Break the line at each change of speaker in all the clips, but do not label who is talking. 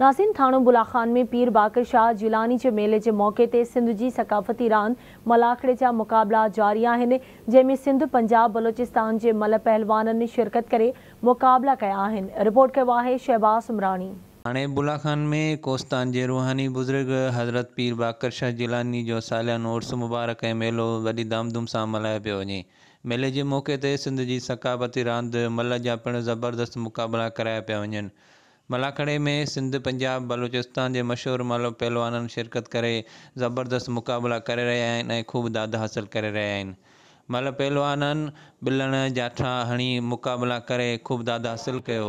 नासिन थाणो बुलाखान में पीर बाकर शाह जिलानी के मेले के मौक़े ते सिंध जी सकाफ़ती रांदि मलाखड़े जा मुक़ाबला जारी आहिनि जैमें सिंध पंजाब बलोचिस्तान के मल पहलवाननि शिरकत कर मुक़ाबला क्या आहिनि रिपोर्ट कयो आहे शहबाज़
उमरानी
थाणे बुलाखान में कोस्तान के रुहानी बुज़ुर्ग हज़रत पीर बाकर शाह जिलानी जो सालान उर्स मुबारक मेलो वही धामधूम सां मल्हायो पियो वञे मेले के मौक़े से सिंध जी सकाफ़ती रांदि मल जा पिणु ज़बरदस्त मुक़ाबला कराया पाया वञनि मलाखड़े में सिंध पंजाब बलूचिस्तान जे मशहूरु मल पहलवाननि शिरकत करे ज़बरदस्त मुक़ाबला करे रहिया आहिनि ऐं ख़ूब दाद हासिल करे रहिया आहिनि मल पहलवाननि ॿिलण जाठा हणी मुक़ाबला करे ख़ूब दाद हासिलु कयो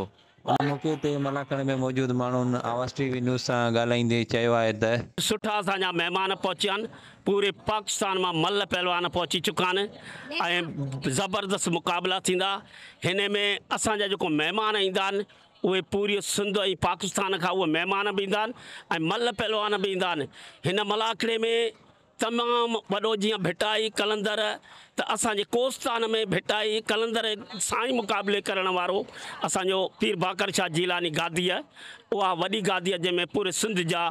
उन मौके ते मलाखड़े में मौजूदु माण्हुनि आवाज़ु टी न्यूज़ सां ॻाल्हाईंदे चयो आहे त
सुठा असांजा महिमान पहुचिया आहिनि पूरे पाकिस्तान मां मल पहलवान पहुची चुका आहिनि ऐं ज़बरदस्त मुक़ाबला थींदा हिन में असांजा जेको महिमान ईंदा उहे पूरी सिंध ऐं पाकिस्तान खां उहे महिमान बि ईंदा आहिनि ऐं मल पहलवान बि ईंदा आहिनि हिन मलाखड़े में तमामु वॾो जीअं भिटाई कलंदर त असांजे कोस्तान में भिटाई कलंदर सां ई मुक़ाबले करण वारो असांजो पीर शाह जीलानी गादी आहे उहा वॾी गादी आहे जंहिंमें पूरे सिंध जा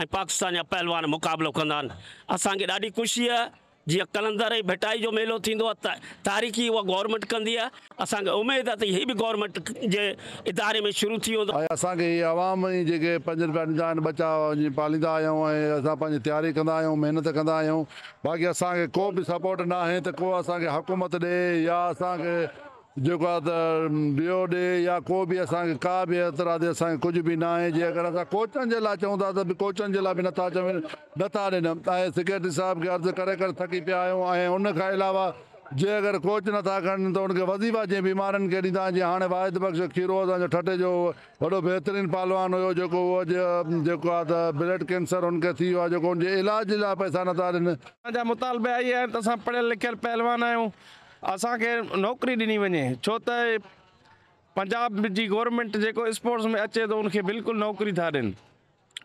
ऐं पाकिस्तान जा पहलवान मुक़ाबलो कंदा आहिनि असांखे ॾाढी ख़ुशी आहे जीअं कलंदर जी भिटाई जो मेलो थींदो आहे त तारीख़ी उहा गॉरमेंट कंदी आहे असांखे उमेदु आहे त हीअ बि गॉरमेंट जे इदारे में शुरू थी वेंदो
आहे असांखे हीअ आवाम ई जेके पंज पंज बचा पालींदा आहियूं ऐं असां पंहिंजी तयारी कंदा आहियूं महिनत कंदा आहियूं बाक़ी असांखे को बि सपोर्ट न आहे त को असांखे हुकूमत ॾिए या असांखे जेको आहे त ॾे या को बि असांखे का बि ऐतिराज़ी कुझु बि न आहे जीअं अगरि असां कोचनि जे लाइ चऊं था त बि कोचनि जे लाइ बि नथा चवनि नथा ॾियनि ऐं सेक्रेटरी साहिब खे अर्ज़ु करे करे थकी पिया आहियूं ऐं उनखां अलावा जे अगरि कोच नथा कनि त हुनखे वज़ीफ़ा जीअं बीमारियुनि खे ॾींदा जीअं हाणे बख़्श खीरो असांजो ठटे जो वॾो बहितरीन पालवान हुयो जेको उहो जेको आहे त ब्लड कैंसर हुनखे थी वियो आहे जेको हुनजे इलाज लाइ पैसा नथा ॾियनि
अञा मुतालबा आहिनि त असां पढ़ियल लिखियल असांखे नौकिरी ॾिनी वञे छो त पंजाब जी गोरमेंट जेको स्पोर्ट्स में अचे थो उनखे बिल्कुलु नौकरी था ॾियनि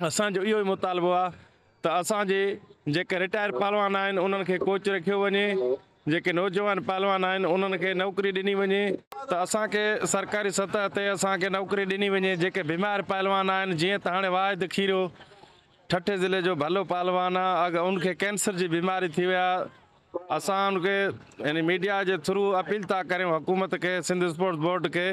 असांजो इहो ई मुतालबो आहे त असांजे जेके रिटायर पहलवान आहिनि उन्हनि खे कोच रखियो वञे जेके नौजवान पहलवान आहिनि उन्हनि खे नौकरी ॾिनी वञे त असांखे सरकारी सतह ते असांखे नौकरी ॾिनी वञे जेके बीमार पहलवान आहिनि जीअं त हाणे वाइद खीरो ठठे ज़िले जो भलो पहलवान आहे अगरि उनखे कैंसर जी बीमारी थी वई असां हुनखे हिन मीडिया जे थ्रू अपील था करियूं हुकूमत खे सिंध स्पोर्ट्स बोर्ड खे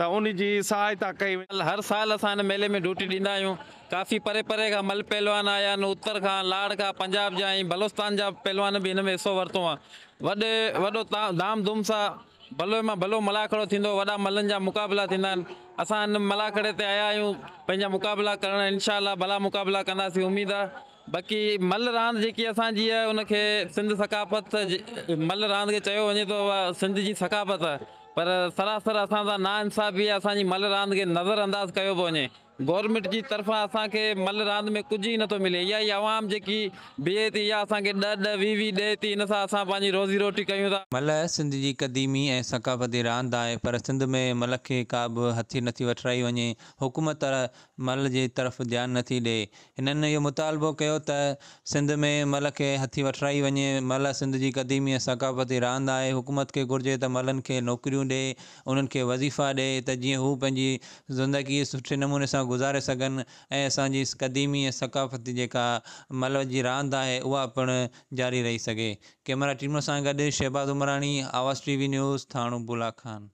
त उनजी सहायता कई हर साल असां
हिन मेले में ड्यूटी ॾींदा आहियूं काफ़ी परे परे खां मल पहलवान आया आहिनि उत्तर खां लाड खां पंजाब जा ऐं बलोस्तान जा पहलवान बि हिन में हिसो वरितो आहे वॾे वॾो धाम धूम सां भलो मां भलो मलाखड़ो थींदो वॾा मलनि जा मुक़ाबला थींदा आहिनि असां हिन मलाखड़े ते आया आहियूं पंहिंजा मुक़ाबला करणु इनशा भला मुक़ाबला कंदासीं उमेदु बाक़ी मल रांदि जेकी असांजी आहे उनखे सिंध सकाफ़त मल रांदि खे चयो वञे थो सिंध जी सकाफ़त पर सरासर असां सां ना इंसाफ़ी बि असांजी मल रांदि खे नज़र अंदाज़ कयो पियो वञे गवर्नमेंट जी तरफ़ां असांखे मल रांदि में कुझु ई नथो मिले इहा ई आवाम जेकी बीहे थी इहा असांखे ॾह ॾह वीह थी इन रोज़ी रोटी कयूं
मल सिंध की क़दीमी ऐं सकाफ़ती रांदि है पर सिंध में मल के का बि हथी नथी वठाई वञे हुकूमत मल जे तरफ़ ध्यान नथी ॾे हिननि इहो मुतालबो कयो त सिंध में मल के हथी वठाई वञे मल सिंध की क़दीमी ऐं सकाफ़ती रांदि है हुकूमत खे घुरिजे त मलनि खे नौकिरियूं ॾे उन्हनि वज़ीफ़ा ॾे त जीअं हू ज़िंदगी सुठे नमूने सां गुज़ारे सन ऐं क़दीमी सकाफ़ती मल की जी है आहे उहा जारी रही सके कैमरा टीम से गॾु शहबाज़ उमरानी आवाज़ टीवी न्यूज़ थानू बुला खान